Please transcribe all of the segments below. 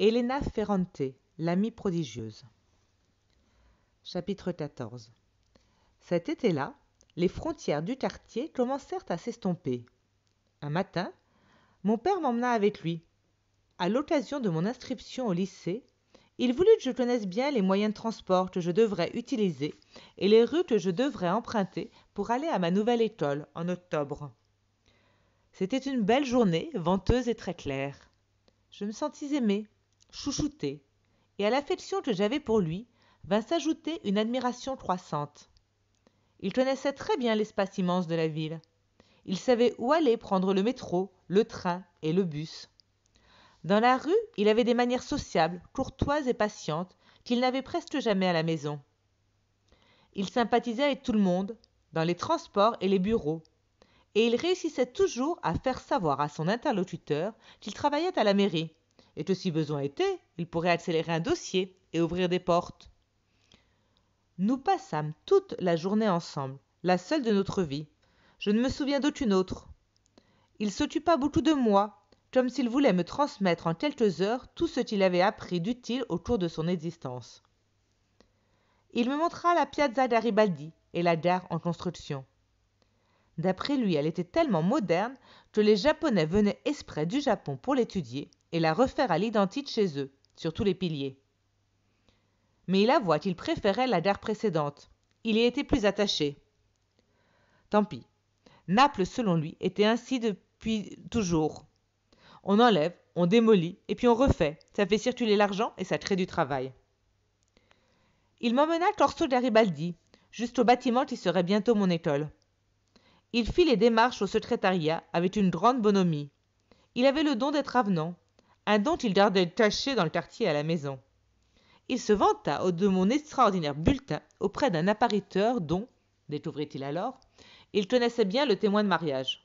Elena Ferrante, l'amie prodigieuse. Chapitre 14 Cet été-là, les frontières du quartier commencèrent à s'estomper. Un matin, mon père m'emmena avec lui. À l'occasion de mon inscription au lycée, il voulut que je connaisse bien les moyens de transport que je devrais utiliser et les rues que je devrais emprunter pour aller à ma nouvelle école en octobre. C'était une belle journée, venteuse et très claire. Je me sentis aimée chouchouté, et à l'affection que j'avais pour lui vint s'ajouter une admiration croissante. Il connaissait très bien l'espace immense de la ville. Il savait où aller prendre le métro, le train et le bus. Dans la rue, il avait des manières sociables, courtoises et patientes qu'il n'avait presque jamais à la maison. Il sympathisait avec tout le monde, dans les transports et les bureaux, et il réussissait toujours à faire savoir à son interlocuteur qu'il travaillait à la mairie et que si besoin était, il pourrait accélérer un dossier et ouvrir des portes. Nous passâmes toute la journée ensemble, la seule de notre vie. Je ne me souviens d'aucune autre. Il s'occupa beaucoup de moi, comme s'il voulait me transmettre en quelques heures tout ce qu'il avait appris d'utile au cours de son existence. Il me montra la Piazza Garibaldi et la gare en construction. D'après lui, elle était tellement moderne que les Japonais venaient exprès du Japon pour l'étudier et la refaire à l'identique chez eux, sur tous les piliers. Mais il avoua qu'il préférait la gare précédente. Il y était plus attaché. Tant pis. Naples, selon lui, était ainsi depuis toujours. On enlève, on démolit, et puis on refait. Ça fait circuler l'argent et ça crée du travail. Il m'emmena Corso Garibaldi, juste au bâtiment qui serait bientôt mon école. Il fit les démarches au secrétariat avec une grande bonhomie. Il avait le don d'être avenant, un il il gardait caché dans le quartier à la maison il se vanta de mon extraordinaire bulletin auprès d'un appariteur dont découvrit il alors il connaissait bien le témoin de mariage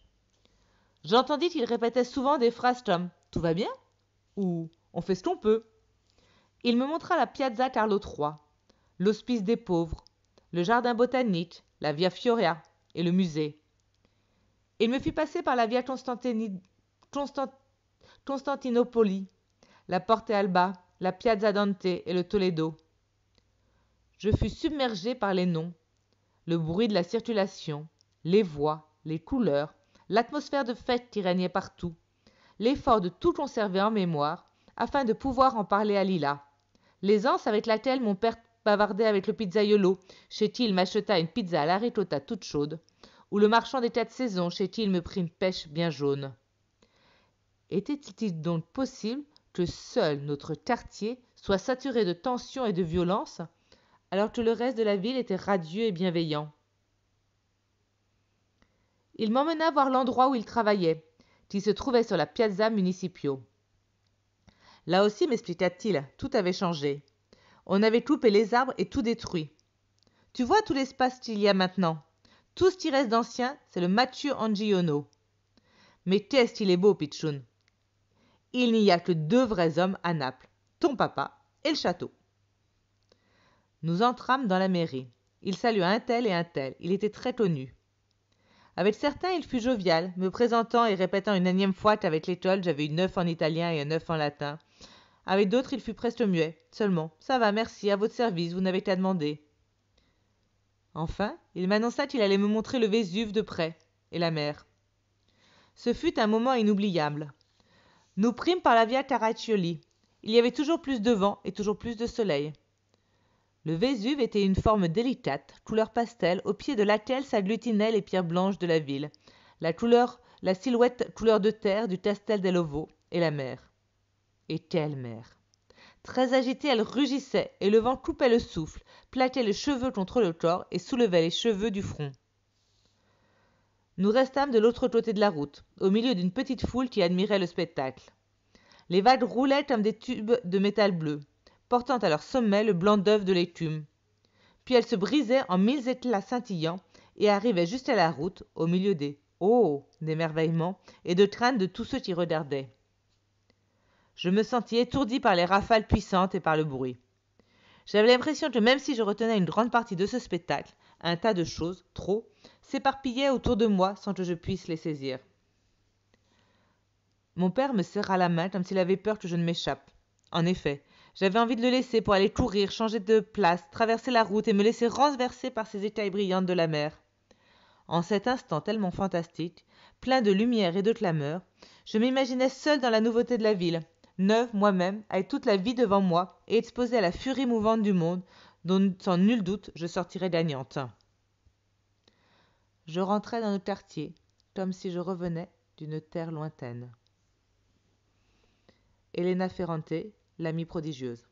j'entendis qu'il répétait souvent des phrases comme tout va bien ou on fait ce qu'on peut il me montra la piazza carlo iii l'hospice des pauvres le jardin botanique la via fioria et le musée il me fit passer par la via Constantinopoli, la Porte Alba, la Piazza Dante et le Toledo. Je fus submergé par les noms, le bruit de la circulation, les voix, les couleurs, l'atmosphère de fête qui régnait partout, l'effort de tout conserver en mémoire afin de pouvoir en parler à Lila, l'aisance avec laquelle mon père bavardait avec le pizzaiolo, chez qui il m'acheta une pizza à la ricotta toute chaude, ou le marchand des têtes saisons, chez qui il me prit une pêche bien jaune. Était-il donc possible que seul notre quartier soit saturé de tensions et de violences, alors que le reste de la ville était radieux et bienveillant Il m'emmena voir l'endroit où il travaillait, qui se trouvait sur la Piazza Municipio. Là aussi, m'expliqua-t-il, tout avait changé. On avait coupé les arbres et tout détruit. Tu vois tout l'espace qu'il y a maintenant. Tout ce qui reste d'ancien, c'est le Mathieu Angiono. Mais qu'est-ce qu'il est beau, Pichun il n'y a que deux vrais hommes à Naples, ton papa et le château. Nous entrâmes dans la mairie. Il salua un tel et un tel. Il était très connu. Avec certains, il fut jovial, me présentant et répétant une énième fois qu'avec l'école, j'avais eu neuf en italien et un neuf en latin. Avec d'autres, il fut presque muet. Seulement, ça va, merci, à votre service, vous n'avez qu'à demander. Enfin, il m'annonça qu'il allait me montrer le Vésuve de près et la mer. Ce fut un moment inoubliable. Nous prîmes par la Via Caraccioli. Il y avait toujours plus de vent et toujours plus de soleil. Le Vésuve était une forme délicate, couleur pastel, au pied de laquelle s'agglutinaient les pierres blanches de la ville, la couleur, la silhouette couleur de terre du Castel dell'Ovo et la mer. Et quelle mer Très agitée, elle rugissait, et le vent coupait le souffle, plaquait les cheveux contre le corps et soulevait les cheveux du front. Nous restâmes de l'autre côté de la route, au milieu d'une petite foule qui admirait le spectacle. Les vagues roulaient comme des tubes de métal bleu, portant à leur sommet le blanc d'œuf de l'écume. Puis elles se brisaient en mille éclats scintillants et arrivaient juste à la route, au milieu des Oh d'émerveillement et de crainte de tous ceux qui regardaient. Je me sentis étourdi par les rafales puissantes et par le bruit. J'avais l'impression que même si je retenais une grande partie de ce spectacle, un tas de choses, trop, s'éparpillaient autour de moi sans que je puisse les saisir. Mon père me serra la main comme s'il avait peur que je ne m'échappe. En effet, j'avais envie de le laisser pour aller courir, changer de place, traverser la route et me laisser renverser par ces écailles brillantes de la mer. En cet instant tellement fantastique, plein de lumière et de clameur, je m'imaginais seul dans la nouveauté de la ville, Neuf, moi-même, avec toute la vie devant moi, et exposée à la furie mouvante du monde, dont sans nul doute je sortirai gagnante. Je rentrais dans le quartier, comme si je revenais d'une terre lointaine. Elena Ferrante, l'amie prodigieuse.